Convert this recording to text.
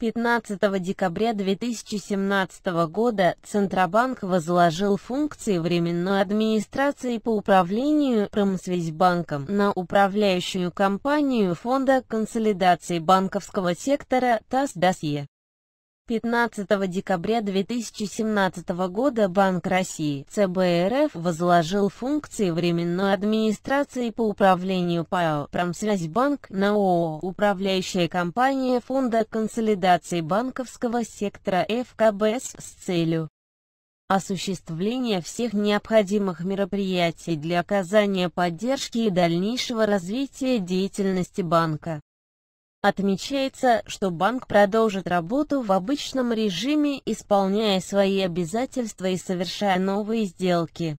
15 декабря 2017 года Центробанк возложил функции Временной администрации по управлению Промсвязьбанком на управляющую компанию Фонда консолидации банковского сектора ТАСС-ДОСЕ. 15 декабря 2017 года Банк России ЦБРФ возложил функции Временной администрации по управлению ПАО «Промсвязьбанк» на ООО «Управляющая компания Фонда консолидации банковского сектора ФКБС» с целью осуществления всех необходимых мероприятий для оказания поддержки и дальнейшего развития деятельности банка. Отмечается, что банк продолжит работу в обычном режиме, исполняя свои обязательства и совершая новые сделки.